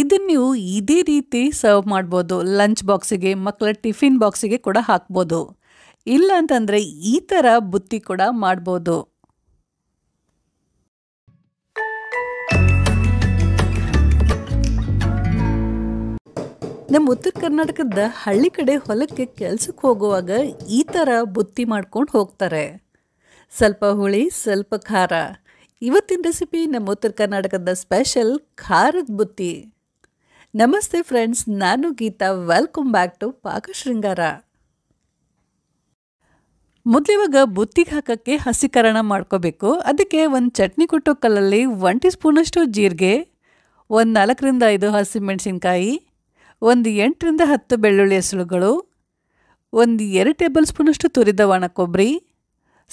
ಇದನ್ನ ನೀವು ಇದೇ ರೀತಿ ಸರ್ವ್ ಮಾಡ್ಬೋದು ಲಂಚ್ ಬಾಕ್ಸಿಗೆ ಮಕ್ಕಳ ಟಿಫಿನ್ ಬಾಕ್ಸಿಗೆ ಕೂಡ ಹಾಕ್ಬೋದು ಇಲ್ಲ ಅಂತಂದರೆ ಈ ಥರ ಬುತ್ತಿ ಕೂಡ ಮಾಡ್ಬೋದು ನಮ್ಮ ಉತ್ತರ ಕರ್ನಾಟಕದ ಹಳ್ಳಿ ಕಡೆ ಹೊಲಕ್ಕೆ ಕೆಲ್ಸಕ್ಕೆ ಹೋಗುವಾಗ ಈ ಥರ ಬುತ್ತಿ ಮಾಡ್ಕೊಂಡು ಹೋಗ್ತಾರೆ ಸ್ವಲ್ಪ ಹುಳಿ ಸ್ವಲ್ಪ ಖಾರ ಇವತ್ತಿನ ರೆಸಿಪಿ ನಮ್ಮ ಉತ್ತರ ಕರ್ನಾಟಕದ ಸ್ಪೆಷಲ್ ಖಾರದ ಬುತ್ತಿ ನಮಸ್ತೆ ಫ್ರೆಂಡ್ಸ್ ನಾನು ಗೀತಾ ವೆಲ್ಕಮ್ ಬ್ಯಾಕ್ ಟು ಪಾಕ ಶೃಂಗಾರ ಇವಾಗ ಬುತ್ತಿಗೆ ಹಾಕೋಕ್ಕೆ ಹಸಿಕರಣ ಮಾಡ್ಕೋಬೇಕು ಅದಕ್ಕೆ ಒಂದು ಚಟ್ನಿ ಕುಟ್ಟೋ ಕಲ್ಲಲ್ಲಿ ಒನ್ ಟೀ ಸ್ಪೂನಷ್ಟು ಜೀರಿಗೆ ಒಂದು ನಾಲ್ಕರಿಂದ ಐದು ಹಸಿಮೆಣಸಿನ್ಕಾಯಿ ಒಂದು ಎಂಟರಿಂದ ಹತ್ತು ಬೆಳ್ಳುಳ್ಳಿ ಹೆಸಳುಗಳು ಒಂದು ಎರಡು ಟೇಬಲ್ ಸ್ಪೂನಷ್ಟು ತುರಿದ ಒಣ ಕೊಬ್ಬರಿ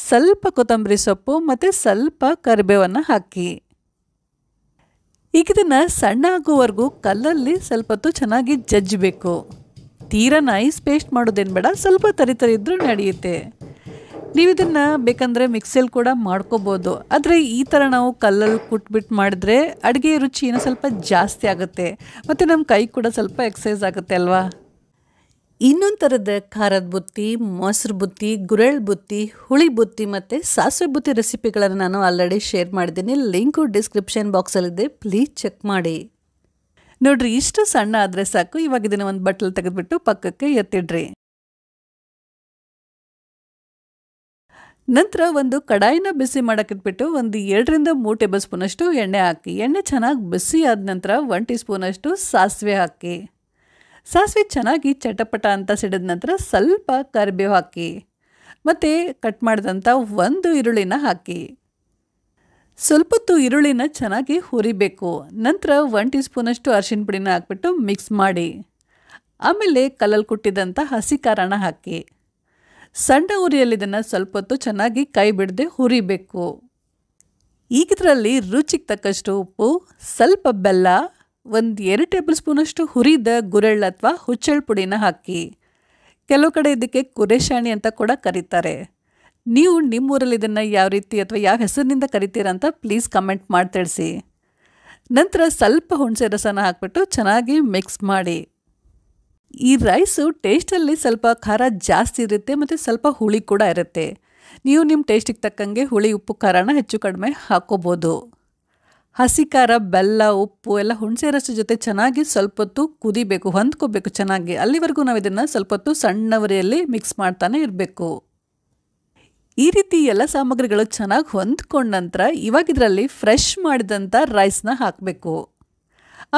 ಸ್ವಲ್ಪ ಕೊತ್ತಂಬರಿ ಸೊಪ್ಪು ಮತ್ತು ಸ್ವಲ್ಪ ಕರಿಬೇವನ್ನು ಹಾಕಿ ಈಗ ಇದನ್ನು ಸಣ್ಣ ಆಗುವವರೆಗೂ ಕಲ್ಲಲ್ಲಿ ಸ್ವಲ್ಪ ಹೊತ್ತು ಚೆನ್ನಾಗಿ ಜಜ್ಜಬೇಕು ತೀರಾ ನೈಸ್ ಪೇಸ್ಟ್ ಮಾಡೋದೇನು ಬೇಡ ಸ್ವಲ್ಪ ತರಿ ತರಿ ಇದ್ರೂ ನಡೆಯುತ್ತೆ ನೀವು ಇದನ್ನು ಬೇಕಂದರೆ ಮಿಕ್ಸಿಯಲ್ಲಿ ಕೂಡ ಮಾಡ್ಕೋಬೋದು ಆದರೆ ಈ ಥರ ನಾವು ಕಲ್ಲಲ್ಲಿ ಕುಟ್ಬಿಟ್ಟು ಮಾಡಿದ್ರೆ ಅಡುಗೆ ರುಚಿ ಸ್ವಲ್ಪ ಜಾಸ್ತಿ ಆಗುತ್ತೆ ಮತ್ತು ನಮ್ಮ ಕೈ ಕೂಡ ಸ್ವಲ್ಪ ಎಕ್ಸಸೈಸ್ ಆಗುತ್ತೆ ಅಲ್ವಾ ಇನ್ನೊಂದು ಥರದ ಖಾರದ ಬುತ್ತಿ ಮೊಸರು ಬುತ್ತಿ ಗುರೆಳ್ ಬುತ್ತಿ ಹುಳಿ ಬುತ್ತಿ ಮತ್ತು ಸಾಸಿವೆ ಬುತ್ತಿ ರೆಸಿಪಿಗಳನ್ನು ನಾನು ಆಲ್ರೆಡಿ ಶೇರ್ ಮಾಡಿದ್ದೀನಿ ಲಿಂಕು ಡಿಸ್ಕ್ರಿಪ್ಷನ್ ಬಾಕ್ಸಲ್ಲಿದೆ ಪ್ಲೀಸ್ ಚೆಕ್ ಮಾಡಿ ನೋಡ್ರಿ ಇಷ್ಟು ಸಣ್ಣ ಆದರೆ ಸಾಕು ಇವಾಗ ಇದನ್ನು ಒಂದು ಬಟ್ಟಲು ತೆಗೆದುಬಿಟ್ಟು ಪಕ್ಕಕ್ಕೆ ಎತ್ತಿಡ್ರಿ ನಂತರ ಒಂದು ಕಡಾಯಿನ ಬಿಸಿ ಮಾಡೋಕ್ಕಿಟ್ಬಿಟ್ಟು ಒಂದು ಎರಡರಿಂದ ಮೂರು ಟೇಬಲ್ ಸ್ಪೂನಷ್ಟು ಎಣ್ಣೆ ಹಾಕಿ ಎಣ್ಣೆ ಚೆನ್ನಾಗಿ ಬಿಸಿ ಆದ ನಂತರ ಒನ್ ಟೀ ಸ್ಪೂನಷ್ಟು ಸಾಸಿವೆ ಹಾಕಿ ಸಾಸಿವೆ ಚೆನ್ನಾಗಿ ಚಟಪಟ ಅಂತ ಸಿಡಿದ ನಂತರ ಸ್ವಲ್ಪ ಕರಿಬೇವು ಹಾಕಿ ಮತ್ತು ಕಟ್ ಮಾಡಿದಂಥ ಒಂದು ಈರುಳ್ಳಿನ ಹಾಕಿ ಸ್ವಲ್ಪ ಹೊತ್ತು ಈರುಳ್ಳಿನ ಚೆನ್ನಾಗಿ ಹುರಿಬೇಕು ನಂತರ ಒನ್ ಟೀ ಸ್ಪೂನಷ್ಟು ಅರಿಶಿನ ಪುಡಿನ ಹಾಕ್ಬಿಟ್ಟು ಮಿಕ್ಸ್ ಮಾಡಿ ಆಮೇಲೆ ಕಲ್ಲಲ್ಲಿ ಕುಟ್ಟಿದಂಥ ಹಸಿ ಖಾರನ ಹಾಕಿ ಸಣ್ಣ ಉರಿಯಲ್ಲಿ ಇದನ್ನು ಸ್ವಲ್ಪ ಹೊತ್ತು ಚೆನ್ನಾಗಿ ಕೈ ಬಿಡದೆ ಹುರಿಬೇಕು ಈಗಿದ್ರಲ್ಲಿ ರುಚಿಗೆ ತಕ್ಕಷ್ಟು ಉಪ್ಪು ಸ್ವಲ್ಪ ಬೆಲ್ಲ ಒಂದು ಎರಡು ಟೇಬಲ್ ಸ್ಪೂನಷ್ಟು ಹುರಿದ ಗುರೆಳ್ಳು ಅಥವಾ ಹುಚ್ಚೆಳ್ ಪುಡಿನ ಹಾಕಿ ಕೆಲವು ಕಡೆ ಇದಕ್ಕೆ ಕುರೇಶಾಣಿ ಅಂತ ಕೂಡ ಕರೀತಾರೆ ನೀವು ನಿಮ್ಮೂರಲ್ಲಿ ಇದನ್ನು ಯಾವ ರೀತಿ ಅಥವಾ ಯಾವ ಹೆಸರಿನಿಂದ ಕರಿತೀರ ಅಂತ ಪ್ಲೀಸ್ ಕಮೆಂಟ್ ಮಾಡಿ ತಿಳಿಸಿ ನಂತರ ಸ್ವಲ್ಪ ಹುಣಸೆ ರಸನ ಹಾಕ್ಬಿಟ್ಟು ಚೆನ್ನಾಗಿ ಮಿಕ್ಸ್ ಮಾಡಿ ಈ ರೈಸು ಟೇಸ್ಟಲ್ಲಿ ಸ್ವಲ್ಪ ಖಾರ ಜಾಸ್ತಿ ಇರುತ್ತೆ ಮತ್ತು ಸ್ವಲ್ಪ ಹುಳಿ ಕೂಡ ಇರುತ್ತೆ ನೀವು ನಿಮ್ಮ ಟೇಸ್ಟಿಗೆ ತಕ್ಕಂಗೆ ಹುಳಿ ಉಪ್ಪು ಖಾರನ ಹೆಚ್ಚು ಕಡಿಮೆ ಹಾಕ್ಕೋಬೋದು ಹಸಿ ಖಾರ ಬೆಲ್ಲ ಉಪ್ಪು ಎಲ್ಲ ಹುಣಸೆ ರಸ ಜೊತೆ ಚೆನ್ನಾಗಿ ಸ್ವಲ್ಪ ಹೊತ್ತು ಕುದಿಬೇಕು ಹೊಂದ್ಕೋಬೇಕು ಚೆನ್ನಾಗಿ ಅಲ್ಲಿವರೆಗೂ ನಾವು ಇದನ್ನು ಸ್ವಲ್ಪ ಹೊತ್ತು ಸಣ್ಣವರೆಯಲ್ಲಿ ಮಿಕ್ಸ್ ಮಾಡ್ತಾನೆ ಇರಬೇಕು ಈ ರೀತಿ ಎಲ್ಲ ಸಾಮಗ್ರಿಗಳು ಚೆನ್ನಾಗಿ ಹೊಂದ್ಕೊಂಡ ನಂತರ ಇವಾಗ ಇದರಲ್ಲಿ ಫ್ರೆಶ್ ಮಾಡಿದಂಥ ರೈಸ್ನ ಹಾಕಬೇಕು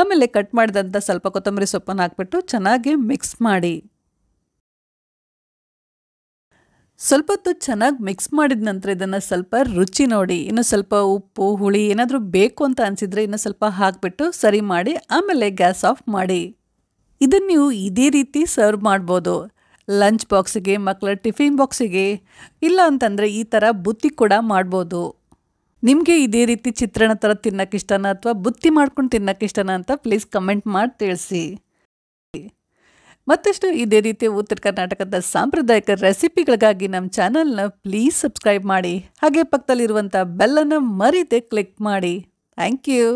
ಆಮೇಲೆ ಕಟ್ ಮಾಡಿದಂಥ ಸ್ವಲ್ಪ ಕೊತ್ತಂಬರಿ ಸೊಪ್ಪನ್ನು ಹಾಕ್ಬಿಟ್ಟು ಚೆನ್ನಾಗಿ ಮಿಕ್ಸ್ ಮಾಡಿ ಸ್ವಲ್ಪ ಹೊತ್ತು ಚೆನ್ನಾಗಿ ಮಿಕ್ಸ್ ಮಾಡಿದ ನಂತರ ಇದನ್ನು ಸ್ವಲ್ಪ ರುಚಿ ನೋಡಿ ಇನ್ನು ಸ್ವಲ್ಪ ಉಪ್ಪು ಹುಳಿ ಏನಾದರೂ ಬೇಕು ಅಂತ ಅನಿಸಿದರೆ ಇನ್ನು ಸ್ವಲ್ಪ ಹಾಕಿಬಿಟ್ಟು ಸರಿ ಮಾಡಿ ಆಮೇಲೆ ಗ್ಯಾಸ್ ಆಫ್ ಮಾಡಿ ಇದನ್ನು ನೀವು ಇದೇ ರೀತಿ ಸರ್ವ್ ಮಾಡ್ಬೋದು ಲಂಚ್ ಬಾಕ್ಸಿಗೆ ಮಕ್ಕಳ ಟಿಫಿನ್ ಬಾಕ್ಸಿಗೆ ಇಲ್ಲ ಅಂತಂದರೆ ಈ ಥರ ಬುತ್ತಿ ಕೂಡ ಮಾಡ್ಬೋದು ನಿಮಗೆ ಇದೇ ರೀತಿ ಚಿತ್ರಣ ಥರ ಇಷ್ಟನಾ ಅಥವಾ ಬುತ್ತಿ ಮಾಡ್ಕೊಂಡು ತಿನ್ನೋಕ್ಕಿಷ್ಟನ ಅಂತ ಪ್ಲೀಸ್ ಕಮೆಂಟ್ ಮಾಡಿ ತಿಳಿಸಿ ಮತ್ತಷ್ಟು ಇದೇ ರೀತಿಯ ಉತ್ತರ ಕರ್ನಾಟಕದ ಸಾಂಪ್ರದಾಯಿಕ ರೆಸಿಪಿಗಳಿಗಾಗಿ ನಮ್ಮ ಚಾನಲ್ನ ಪ್ಲೀಸ್ ಸಬ್ಸ್ಕ್ರೈಬ್ ಮಾಡಿ ಹಾಗೆ ಪಕ್ಕದಲ್ಲಿರುವಂಥ ಬೆಲ್ಲನ್ನು ಮರೀದೆ ಕ್ಲಿಕ್ ಮಾಡಿ ಥ್ಯಾಂಕ್ ಯು